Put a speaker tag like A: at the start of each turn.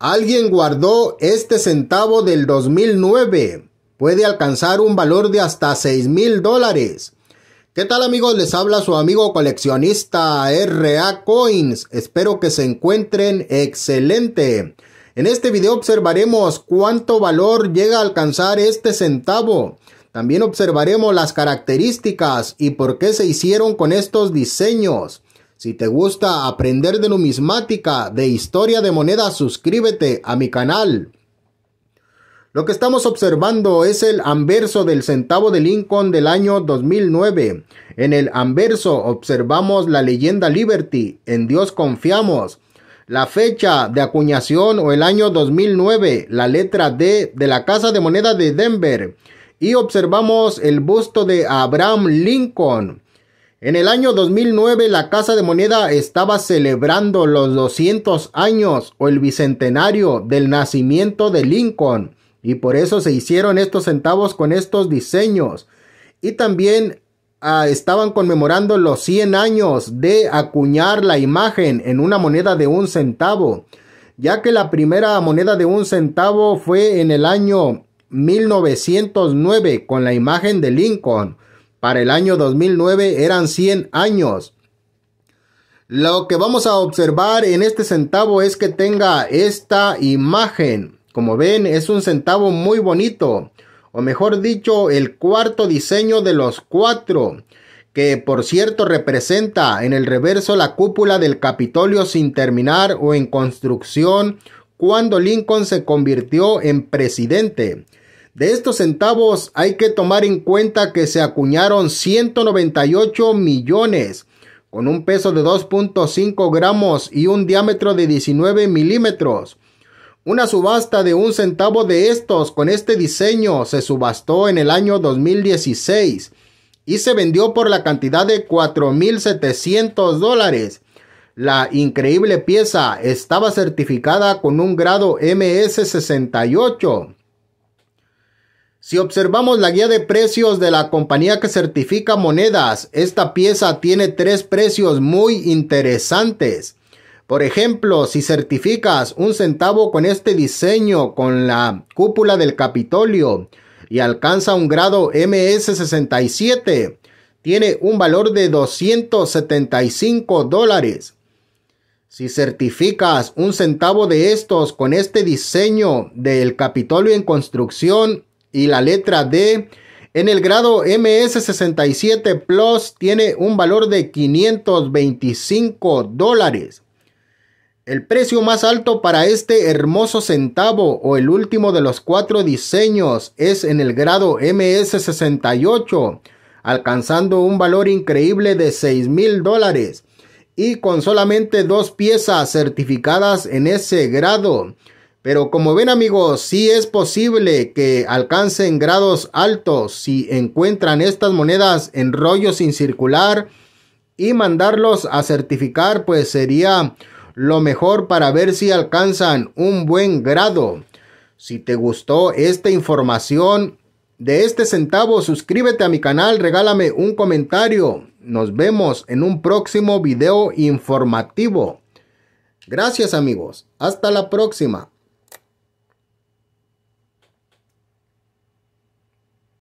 A: Alguien guardó este centavo del 2009. Puede alcanzar un valor de hasta 6 mil dólares. ¿Qué tal amigos? Les habla su amigo coleccionista RA Coins. Espero que se encuentren excelente. En este video observaremos cuánto valor llega a alcanzar este centavo. También observaremos las características y por qué se hicieron con estos diseños. Si te gusta aprender de numismática, de historia de monedas, suscríbete a mi canal. Lo que estamos observando es el anverso del centavo de Lincoln del año 2009. En el anverso observamos la leyenda Liberty, en Dios confiamos. La fecha de acuñación o el año 2009, la letra D de la Casa de Moneda de Denver. Y observamos el busto de Abraham Lincoln en el año 2009 la Casa de Moneda estaba celebrando los 200 años o el bicentenario del nacimiento de Lincoln y por eso se hicieron estos centavos con estos diseños. Y también ah, estaban conmemorando los 100 años de acuñar la imagen en una moneda de un centavo, ya que la primera moneda de un centavo fue en el año 1909 con la imagen de Lincoln. Para el año 2009 eran 100 años. Lo que vamos a observar en este centavo es que tenga esta imagen. Como ven, es un centavo muy bonito. O mejor dicho, el cuarto diseño de los cuatro. Que por cierto representa en el reverso la cúpula del Capitolio sin terminar o en construcción cuando Lincoln se convirtió en presidente. De estos centavos hay que tomar en cuenta que se acuñaron 198 millones con un peso de 2.5 gramos y un diámetro de 19 milímetros. Una subasta de un centavo de estos con este diseño se subastó en el año 2016 y se vendió por la cantidad de 4.700 dólares. La increíble pieza estaba certificada con un grado MS68. Si observamos la guía de precios de la compañía que certifica monedas, esta pieza tiene tres precios muy interesantes. Por ejemplo, si certificas un centavo con este diseño con la cúpula del Capitolio y alcanza un grado MS67, tiene un valor de 275 dólares. Si certificas un centavo de estos con este diseño del Capitolio en construcción, y la letra D. En el grado MS67 Plus tiene un valor de 525 dólares. El precio más alto para este hermoso centavo o el último de los cuatro diseños es en el grado MS68, alcanzando un valor increíble de 6 mil dólares y con solamente dos piezas certificadas en ese grado. Pero como ven amigos, si es posible que alcancen grados altos si encuentran estas monedas en rollo sin circular y mandarlos a certificar pues sería lo mejor para ver si alcanzan un buen grado. Si te gustó esta información de este centavo, suscríbete a mi canal, regálame un comentario. Nos vemos en un próximo video informativo. Gracias amigos, hasta la próxima.